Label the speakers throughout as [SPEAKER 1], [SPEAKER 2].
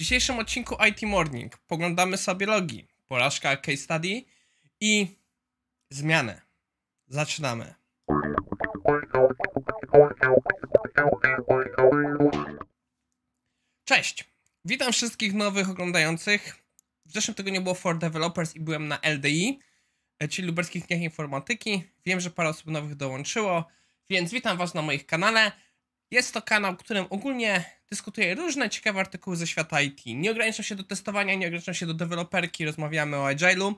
[SPEAKER 1] W dzisiejszym odcinku IT Morning poglądamy sobie logi, porażka case study i zmianę. Zaczynamy. Cześć, witam wszystkich nowych oglądających. W zeszłym tygodniu było For Developers i byłem na LDI, czyli Lubelskich Dniach Informatyki. Wiem, że parę osób nowych dołączyło, więc witam Was na moich kanale. Jest to kanał, w którym ogólnie dyskutuję różne ciekawe artykuły ze świata IT. Nie ograniczam się do testowania, nie ograniczam się do deweloperki, rozmawiamy o Agile'u.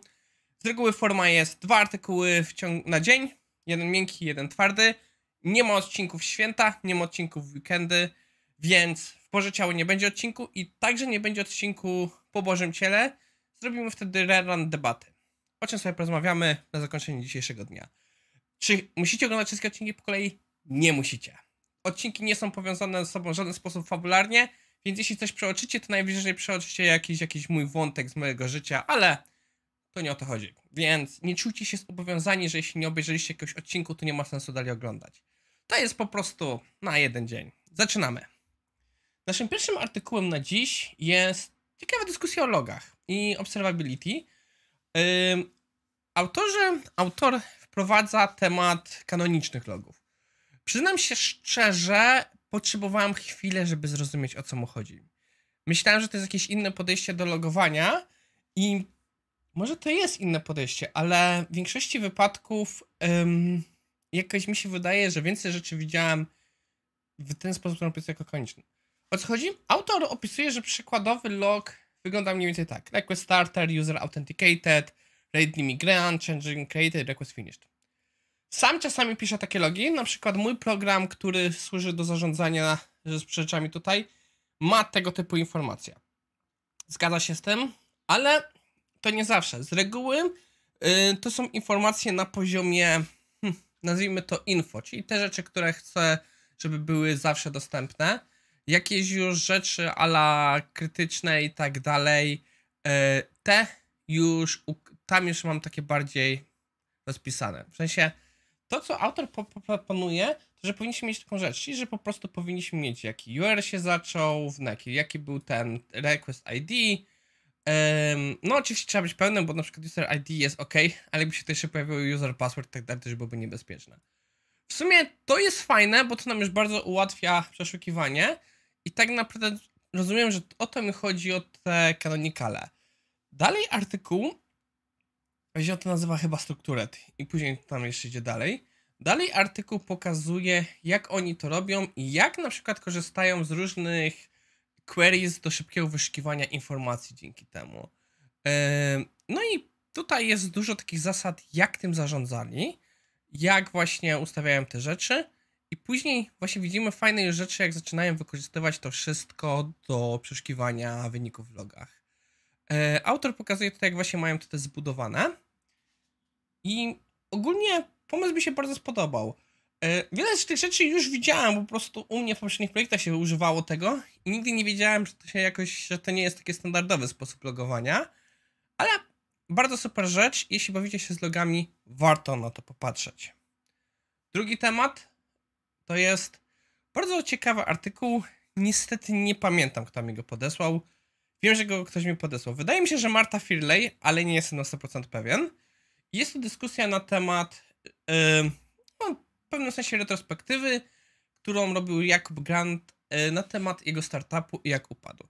[SPEAKER 1] Z reguły forma jest dwa artykuły na dzień, jeden miękki, jeden twardy. Nie ma odcinków święta, nie ma odcinków weekendy, więc w Boże Ciało nie będzie odcinku i także nie będzie odcinku po Bożym Ciele. Zrobimy wtedy rerun debaty, o czym sobie porozmawiamy na zakończenie dzisiejszego dnia. Czy musicie oglądać wszystkie odcinki po kolei? Nie musicie odcinki nie są powiązane ze sobą w żaden sposób fabularnie, więc jeśli coś przeoczycie, to najwyżej przeoczycie jakiś, jakiś mój wątek z mojego życia, ale to nie o to chodzi. Więc nie czujcie się zobowiązani, że jeśli nie obejrzeliście jakiegoś odcinku, to nie ma sensu dalej oglądać. To jest po prostu na jeden dzień. Zaczynamy. Naszym pierwszym artykułem na dziś jest ciekawa dyskusja o logach i observability. Yy, autorze, autor wprowadza temat kanonicznych logów. Przyznam się szczerze, potrzebowałem chwilę, żeby zrozumieć o co mu chodzi. Myślałem, że to jest jakieś inne podejście do logowania i może to jest inne podejście, ale w większości wypadków ym, jakoś mi się wydaje, że więcej rzeczy widziałem w ten sposób, który opisuje jako konieczny. O co chodzi? Autor opisuje, że przykładowy log wygląda mniej więcej tak. Request starter, user authenticated, rate migrant, changing created, request finished. Sam czasami piszę takie logi, na przykład mój program, który służy do zarządzania rzeczami tutaj, ma tego typu informacje. Zgadza się z tym, ale to nie zawsze. Z reguły yy, to są informacje na poziomie, hm, nazwijmy to info, czyli te rzeczy, które chcę, żeby były zawsze dostępne. Jakieś już rzeczy ala krytyczne i tak dalej, yy, te już, tam już mam takie bardziej rozpisane. W sensie to, co autor proponuje, to że powinniśmy mieć taką rzecz, czyli że po prostu powinniśmy mieć jaki UR się zaczął, w jaki, jaki był ten request ID. Um, no oczywiście trzeba być pełnym, bo na przykład user ID jest ok, ale jakby się też pojawił user password tak dalej, też byłoby niebezpieczne. W sumie to jest fajne, bo to nam już bardzo ułatwia przeszukiwanie i tak naprawdę rozumiem, że o to mi chodzi o te kanonikale. Dalej artykuł Wziął to nazywa chyba strukturet i później tam jeszcze idzie dalej. Dalej artykuł pokazuje, jak oni to robią i jak na przykład korzystają z różnych queries do szybkiego wyszukiwania informacji dzięki temu. No i tutaj jest dużo takich zasad, jak tym zarządzali, jak właśnie ustawiają te rzeczy. I później właśnie widzimy fajne już rzeczy, jak zaczynają wykorzystywać to wszystko do przeszukiwania wyników w logach. E, autor pokazuje tutaj, jak właśnie mają to te zbudowane. I ogólnie pomysł mi się bardzo spodobał. E, wiele z tych rzeczy już widziałem, po prostu u mnie w poprzednich projektach się używało tego i nigdy nie wiedziałem, że to się jakoś, że to nie jest taki standardowy sposób logowania, ale bardzo super rzecz, jeśli bawicie się z logami, warto na to popatrzeć. Drugi temat to jest bardzo ciekawy artykuł, niestety nie pamiętam kto mi go podesłał, wiem, że go ktoś mi podesłał. Wydaje mi się, że Marta Firley, ale nie jestem na 100% pewien jest to dyskusja na temat y, no, w pewnym sensie retrospektywy, którą robił Jakub Grant y, na temat jego startupu i jak upadł.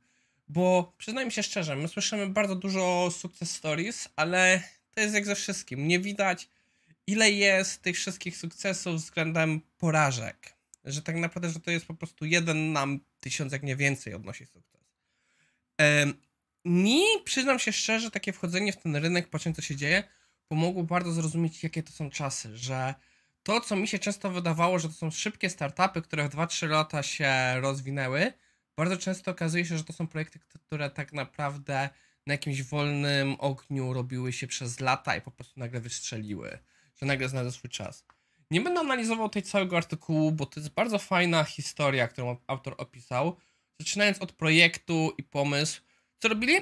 [SPEAKER 1] Bo przyznajmy się szczerze, my słyszymy bardzo dużo success stories, ale to jest jak ze wszystkim. Nie widać, ile jest tych wszystkich sukcesów względem porażek. Że tak naprawdę, że to jest po prostu jeden nam tysiąc, jak nie więcej odnosi sukces. Mi, przyznam się szczerze, takie wchodzenie w ten rynek, patrząc co się dzieje, pomogło bardzo zrozumieć, jakie to są czasy, że to, co mi się często wydawało, że to są szybkie startupy, które w 2-3 lata się rozwinęły, bardzo często okazuje się, że to są projekty, które tak naprawdę na jakimś wolnym ogniu robiły się przez lata i po prostu nagle wystrzeliły, że nagle znalazły swój czas. Nie będę analizował tej całego artykułu, bo to jest bardzo fajna historia, którą autor opisał, zaczynając od projektu i pomysł. Co robili?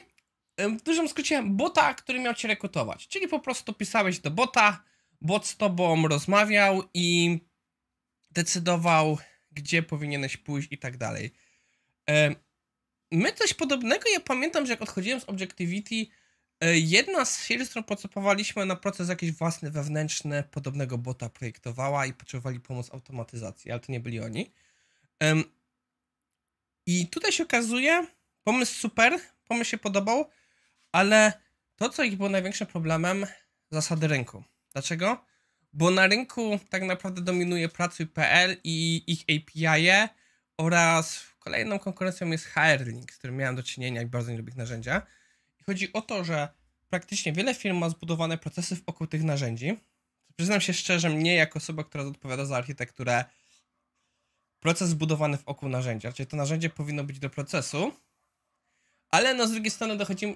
[SPEAKER 1] w dużym skrócie bota, który miał cię rekrutować. Czyli po prostu pisałeś do bota, bot z tobą rozmawiał i decydował, gdzie powinieneś pójść i tak dalej. My coś podobnego, ja pamiętam, że jak odchodziłem z Objectivity, y, jedna z firm, z którą pracowaliśmy na proces jakieś własne, wewnętrzne, podobnego bota projektowała i potrzebowali pomoc automatyzacji, ale to nie byli oni. I tutaj się okazuje, pomysł super, pomysł się podobał, ale to, co ich było największym problemem, zasady rynku. Dlaczego? Bo na rynku tak naprawdę dominuje Pracuj.pl i ich API -e oraz kolejną konkurencją jest HRLink, z którym miałem do czynienia, i bardzo nie lubię narzędzia. I chodzi o to, że praktycznie wiele firm ma zbudowane procesy wokół tych narzędzi. Przyznam się szczerze, mnie jako osoba, która odpowiada za architekturę, proces zbudowany wokół narzędzia. Czyli to narzędzie powinno być do procesu, ale no z drugiej strony dochodzimy,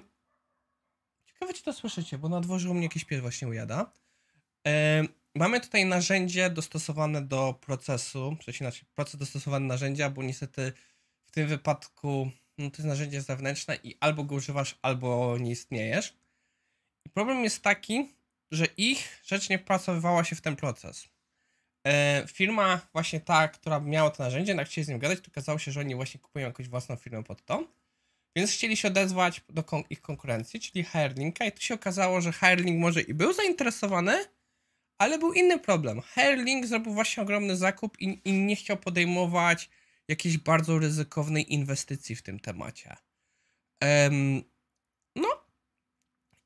[SPEAKER 1] Ciekawe, czy to słyszycie, bo na dworze u mnie jakiś pies właśnie ujada. E, mamy tutaj narzędzie dostosowane do procesu, przecież proces dostosowany narzędzia, bo niestety w tym wypadku no, to jest narzędzie zewnętrzne i albo go używasz, albo nie istniejesz. I problem jest taki, że ich rzecz nie wpracowywała się w ten proces. E, firma właśnie ta, która miała to narzędzie, na chcieli z nim gadać, to okazało się, że oni właśnie kupują jakąś własną firmę pod to. Więc chcieli się odezwać do kon ich konkurencji, czyli Herlinga i tu się okazało, że Herling może i był zainteresowany, ale był inny problem. Herling zrobił właśnie ogromny zakup i, i nie chciał podejmować jakiejś bardzo ryzykownej inwestycji w tym temacie. Um, no.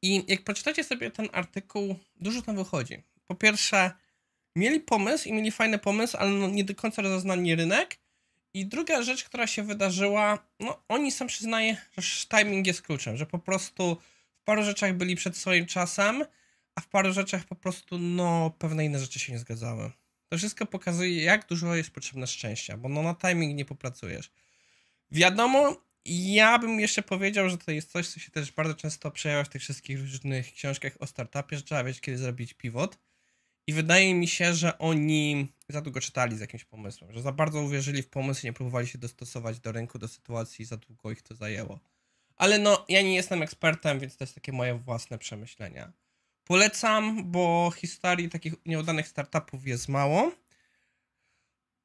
[SPEAKER 1] I jak przeczytacie sobie ten artykuł, dużo tam wychodzi. Po pierwsze, mieli pomysł i mieli fajny pomysł, ale no nie do końca rozeznali rynek. I druga rzecz, która się wydarzyła, no oni sam przyznają, że timing jest kluczem, że po prostu w paru rzeczach byli przed swoim czasem, a w paru rzeczach po prostu, no, pewne inne rzeczy się nie zgadzały. To wszystko pokazuje, jak dużo jest potrzebne szczęścia, bo no na timing nie popracujesz. Wiadomo, ja bym jeszcze powiedział, że to jest coś, co się też bardzo często przejawia w tych wszystkich różnych książkach o startupie, że trzeba wiedzieć, kiedy zrobić pivot. I wydaje mi się, że oni za długo czytali z jakimś pomysłem, że za bardzo uwierzyli w pomysł i nie próbowali się dostosować do rynku, do sytuacji, za długo ich to zajęło. Ale no, ja nie jestem ekspertem, więc to jest takie moje własne przemyślenia. Polecam, bo historii takich nieudanych startupów jest mało,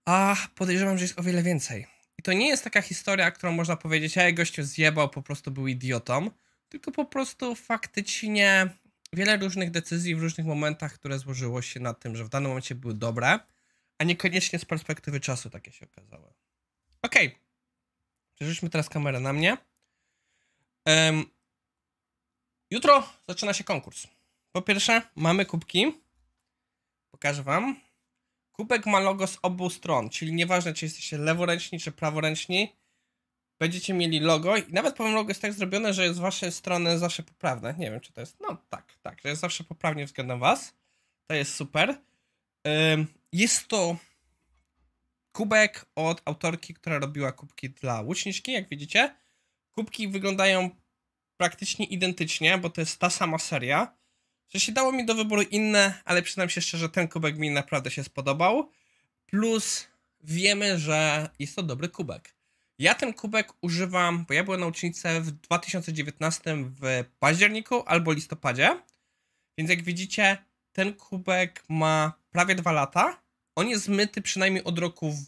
[SPEAKER 1] a podejrzewam, że jest o wiele więcej. I to nie jest taka historia, którą można powiedzieć, ej, gościu zjebał, po prostu był idiotą, tylko po prostu faktycznie wiele różnych decyzji w różnych momentach, które złożyło się na tym, że w danym momencie były dobre, a niekoniecznie z perspektywy czasu takie się okazały. Okej. Okay. Przerzućmy teraz kamerę na mnie. Um, jutro zaczyna się konkurs. Po pierwsze, mamy kubki. Pokażę wam. Kubek ma logo z obu stron, czyli nieważne, czy jesteście leworęczni, czy praworęczni, będziecie mieli logo i nawet powiem logo jest tak zrobione, że jest z waszej strony zawsze poprawne. Nie wiem, czy to jest. No tak, tak, że jest zawsze poprawnie względem was. To jest super. Jest to kubek od autorki, która robiła kubki dla łuczniczki, jak widzicie. Kubki wyglądają praktycznie identycznie, bo to jest ta sama seria. Że się dało mi do wyboru inne, ale przyznam się szczerze, ten kubek mi naprawdę się spodobał. Plus wiemy, że jest to dobry kubek. Ja ten kubek używam, bo ja byłem na ucznicę w 2019 w październiku albo listopadzie. Więc jak widzicie, ten kubek ma prawie dwa lata. On jest myty przynajmniej od roku w...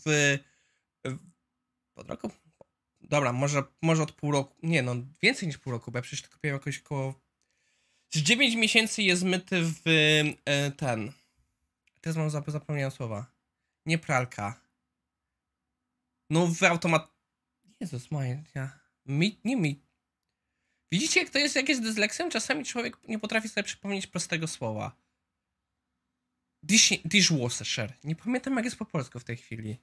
[SPEAKER 1] w od roku? Dobra, może, może od pół roku. Nie no, więcej niż pół roku, bo ja przecież to kupiłem jakoś koło... Z 9 miesięcy jest myty w e, ten... Teraz mam zapomniałem słowa. Nie pralka. No w automat Jezus Maria. Mi, nie mi. Widzicie, jak to jest, jak jest dysleksem? Czasami człowiek nie potrafi sobie przypomnieć prostego słowa. Dish, dishwasher. Nie pamiętam, jak jest po polsku w tej chwili.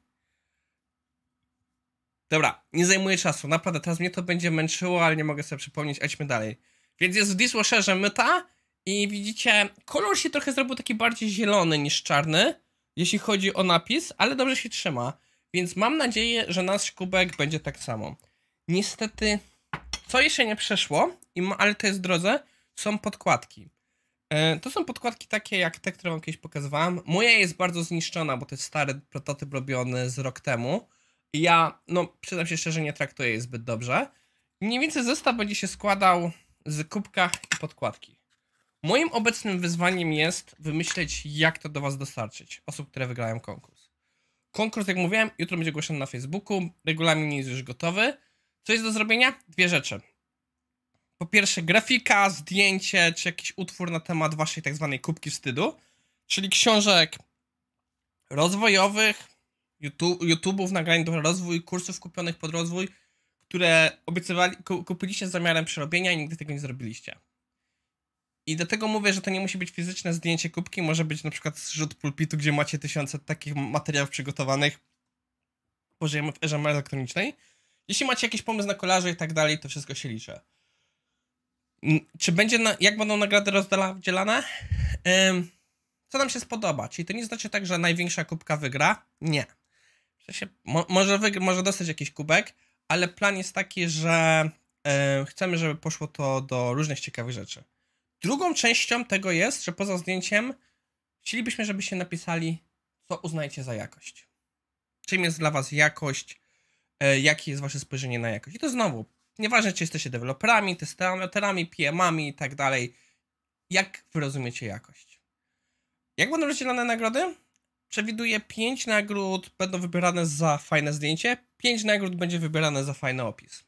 [SPEAKER 1] Dobra, nie zajmuję czasu. Naprawdę, teraz mnie to będzie męczyło, ale nie mogę sobie przypomnieć. Idźmy dalej. Więc jest w dishwasherze myta i widzicie, kolor się trochę zrobił taki bardziej zielony niż czarny, jeśli chodzi o napis, ale dobrze się trzyma. Więc mam nadzieję, że nasz kubek będzie tak samo. Niestety, co jeszcze nie przeszło, ale to jest w drodze, są podkładki. E, to są podkładki takie jak te, które wam kiedyś pokazywałem. Moja jest bardzo zniszczona, bo to jest stary prototyp robiony z rok temu. Ja, no przyznam się szczerze, nie traktuję jej zbyt dobrze. Mniej więcej zestaw będzie się składał z kubka i podkładki. Moim obecnym wyzwaniem jest wymyśleć, jak to do was dostarczyć, osób, które wygrają konkurs. Konkurs, jak mówiłem, jutro będzie ogłoszony na Facebooku. Regulamin jest już gotowy. Co jest do zrobienia? Dwie rzeczy. Po pierwsze, grafika, zdjęcie, czy jakiś utwór na temat waszej tak zwanej kubki wstydu, czyli książek rozwojowych, YouTube, YouTube'ów, nagrań do rozwój, kursów kupionych pod rozwój, które obiecywali, kupiliście z zamiarem przerobienia i nigdy tego nie zrobiliście. I dlatego mówię, że to nie musi być fizyczne zdjęcie kubki, może być na przykład zrzut pulpitu, gdzie macie tysiące takich materiałów przygotowanych. Pożyjemy w erze elektronicznej. Jeśli macie jakiś pomysł na kolarze i tak dalej, to wszystko się liczy. Czy będzie, na, jak będą nagrody rozdzielane? Ym, co nam się spodoba? Czyli to nie znaczy tak, że największa kubka wygra? Nie. W sensie, mo, może, wygr, może dostać jakiś kubek, ale plan jest taki, że chcemy, żeby poszło to do różnych ciekawych rzeczy. Drugą częścią tego jest, że poza zdjęciem chcielibyśmy, żebyście napisali, co uznajecie za jakość. Czym jest dla Was jakość, e, jakie jest Wasze spojrzenie na jakość. I to znowu, nieważne czy jesteście deweloperami, testatorami, PM-ami i tak dalej, jak Wy rozumiecie jakość. Jak będą rozdzielone nagrody? Przewiduję 5 nagród będą wybierane za fajne zdjęcie, 5 nagród będzie wybierane za fajny opis.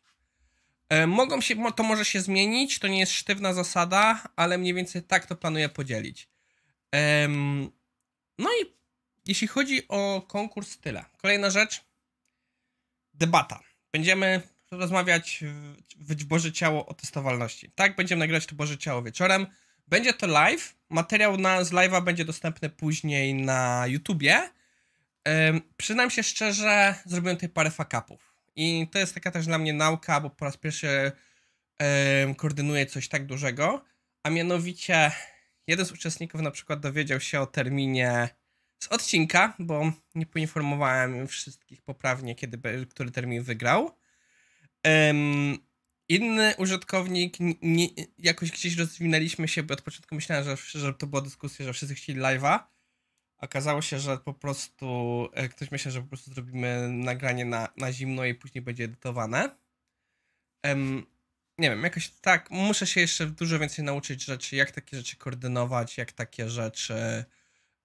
[SPEAKER 1] E, mogą się, to może się zmienić, to nie jest sztywna zasada, ale mniej więcej tak to planuję podzielić. No i jeśli chodzi o konkurs, tyle. Kolejna rzecz. Debata. Będziemy rozmawiać w, w Boże Ciało o testowalności. Tak, będziemy nagrywać to Boże Ciało wieczorem. Będzie to live. Materiał na, z live'a będzie dostępny później na YouTubie. Ym, przyznam się szczerze, zrobiłem tutaj parę fakapów. I to jest taka też dla mnie nauka, bo po raz pierwszy yy, koordynuję coś tak dużego, a mianowicie jeden z uczestników na przykład dowiedział się o terminie z odcinka, bo nie poinformowałem wszystkich poprawnie, kiedy, który termin wygrał. inny użytkownik, nie, jakoś gdzieś rozwinęliśmy się, bo od początku myślałem, że, że to była dyskusja, że wszyscy chcieli live'a. Okazało się, że po prostu e, ktoś myślał, że po prostu zrobimy nagranie na, na zimno i później będzie edytowane. Um, nie wiem, jakoś tak. Muszę się jeszcze dużo więcej nauczyć rzeczy, jak takie rzeczy koordynować, jak takie rzeczy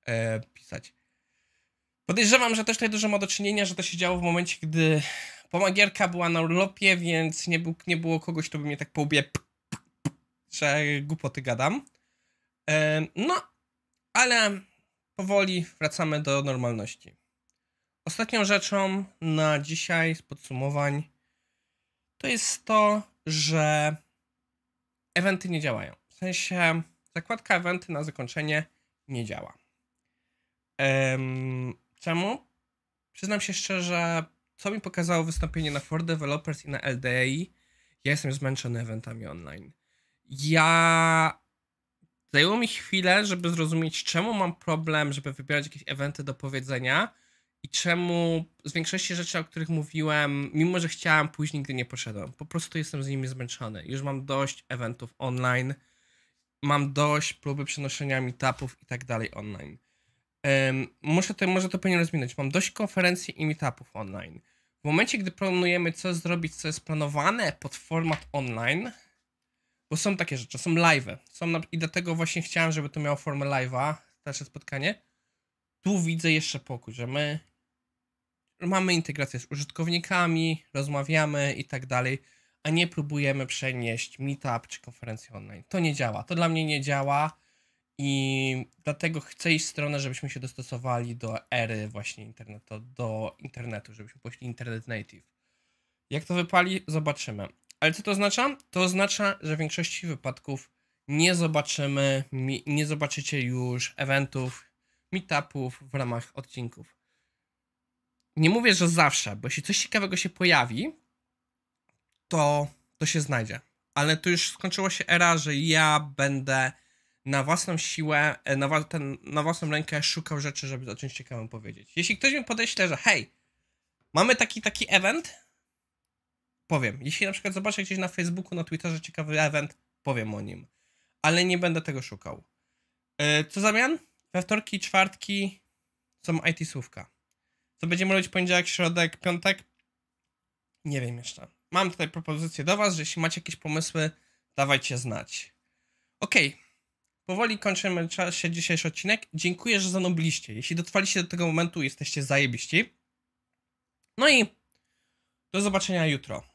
[SPEAKER 1] e, pisać. Podejrzewam, że też tutaj dużo ma do czynienia, że to się działo w momencie, gdy pomagierka była na urlopie, więc nie, był, nie było kogoś, kto by mnie tak połbie, że głupoty gadam. E, no, ale powoli wracamy do normalności. Ostatnią rzeczą na dzisiaj z podsumowań to jest to, że eventy nie działają. W sensie zakładka eventy na zakończenie nie działa. czemu? Przyznam się szczerze, co mi pokazało wystąpienie na For Developers i na LDI, ja jestem zmęczony eventami online. Ja Zajęło mi chwilę, żeby zrozumieć, czemu mam problem, żeby wybierać jakieś eventy do powiedzenia i czemu z większości rzeczy, o których mówiłem, mimo że chciałem, później nigdy nie poszedłem. Po prostu jestem z nimi zmęczony. Już mam dość eventów online, mam dość próby przenoszenia meetupów i tak dalej online. Um, muszę to, może to powinien rozminąć. Mam dość konferencji i meetupów online. W momencie, gdy planujemy, co zrobić, co jest planowane pod format online, bo są takie rzeczy, są live, Są na... I dlatego właśnie chciałem, żeby to miało formę live'a, nasze spotkanie. Tu widzę jeszcze pokój, że my mamy integrację z użytkownikami, rozmawiamy i tak dalej, a nie próbujemy przenieść meetup czy konferencję online. To nie działa. To dla mnie nie działa i dlatego chcę iść w stronę, żebyśmy się dostosowali do ery właśnie internetu, do internetu, żebyśmy poszli internet native. Jak to wypali, zobaczymy. Ale co to oznacza? To oznacza, że w większości wypadków nie zobaczymy, nie zobaczycie już eventów, meetupów w ramach odcinków. Nie mówię, że zawsze, bo jeśli coś ciekawego się pojawi, to, to się znajdzie. Ale tu już skończyła się era, że ja będę na własną siłę, e, na, ten, na własną rękę szukał rzeczy, żeby zacząć ciekawym powiedzieć. Jeśli ktoś mi podeśle, że hey, mamy taki, taki event, powiem. Jeśli na przykład zobaczę gdzieś na Facebooku, na Twitterze ciekawy event, powiem o nim. Ale nie będę tego szukał. E, co zamian? We wtorki, czwartki są IT-słówka. Co będziemy robić poniedziałek, środek, piątek? Nie wiem jeszcze. Mam tutaj propozycję do Was, że jeśli macie jakieś pomysły, dawajcie znać. Okej. Okay. Powoli kończymy czas dzisiejszy odcinek. Dziękuję, że zanobliście. Jeśli dotrwaliście do tego momentu, jesteście zajebiści. No i do zobaczenia jutro.